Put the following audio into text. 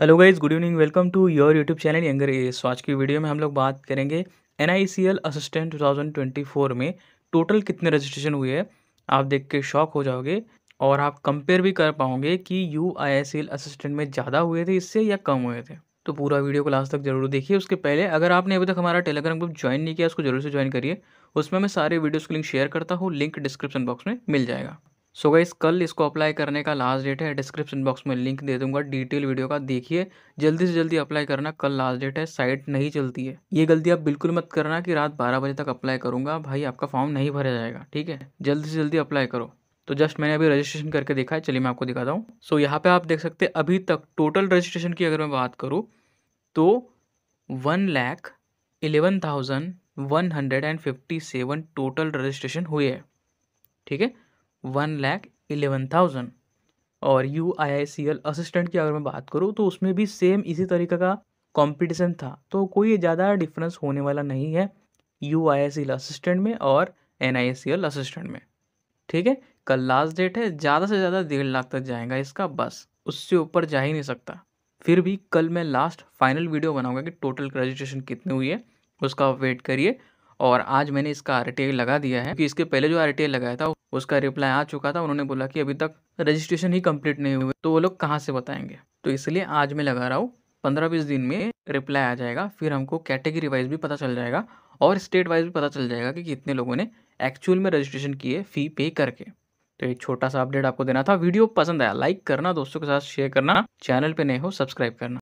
hello guys good evening welcome to your YouTube channel younger S आज की video में हम लोग बात करेंगे N I C L assistant two में टोटल कितने रजिस्ट्रेशन हुए हैं आप देख के शॉक हो जाओगे और आप कंपेयर भी कर पाओगे कि U I I C L assistant में ज़्यादा हुए थे इससे या कम हुए थे तो पूरा वीडियो को लास्ट तक जरूर देखिए उसके पहले अगर आपने अभी तक हमारा टेलीग्राम ग्रुप ज्वाइन नहीं किया उसको जरूर से ज्वाइन करिए उसमें मैं सारे वीडियोज़ को लिंक शेयर करता हूँ लिंक डिस्क्रिप्शन बॉक्स में मिल जाएगा सो गई कल इसको अप्लाई करने का लास्ट डेट है डिस्क्रिप्शन बॉक्स में लिंक दे दूंगा डिटेल वीडियो का देखिए जल्दी से जल्दी अप्लाई करना कल लास्ट डेट है साइट नहीं चलती है ये गलती आप बिल्कुल मत करना कि रात बारह बजे तक अप्लाई करूंगा भाई आपका फॉर्म नहीं भरा जाएगा ठीक है जल्दी से जल्दी अप्लाई करो तो जस्ट मैंने अभी रजिस्ट्रेशन करके देखा है चलिए मैं आपको दिखाता हूँ सो यहाँ पे आप देख सकते हैं अभी तक टोटल रजिस्ट्रेशन की अगर मैं बात करूँ तो one lakh eleven thousand one hundred and fifty seven total registration हुए है ठीक है वन लैख इलेवन थाउजेंड और U I I C L assistant की अगर मैं बात करूँ तो उसमें भी सेम इसी तरीके का कॉम्पिटिशन था तो कोई ज़्यादा डिफरेंस होने वाला नहीं है U I I C L assistant में और N I I C L assistant में ठीक है कल लास्ट डेट है ज़्यादा से ज़्यादा डेढ़ लाख तक जाएगा इसका बस उससे ऊपर जा ही नहीं सकता फिर भी कल मैं लास्ट फाइनल वीडियो बनाऊंगा कि टोटल रजिस्ट्रेशन कितनी हुई है उसका वेट करिए और आज मैंने इसका आर लगा दिया है क्योंकि इसके पहले जो आर लगाया था उसका रिप्लाई आ चुका था उन्होंने बोला कि अभी तक रजिस्ट्रेशन ही कंप्लीट नहीं हुए तो वो लोग कहाँ से बताएंगे तो इसलिए आज मैं लगा रहा हूँ पंद्रह बीस दिन में रिप्लाई आ जाएगा फिर हमको कैटेगरी वाइज भी पता चल जाएगा और स्टेट वाइज भी पता चल जाएगा कि कितने लोगों ने एक्चुअल में रजिस्ट्रेशन किए फ़ी पे करके तो एक छोटा सा अपडेट आपको देना था वीडियो पसंद आया लाइक करना दोस्तों के साथ शेयर करना चैनल पे नए हो सब्सक्राइब करना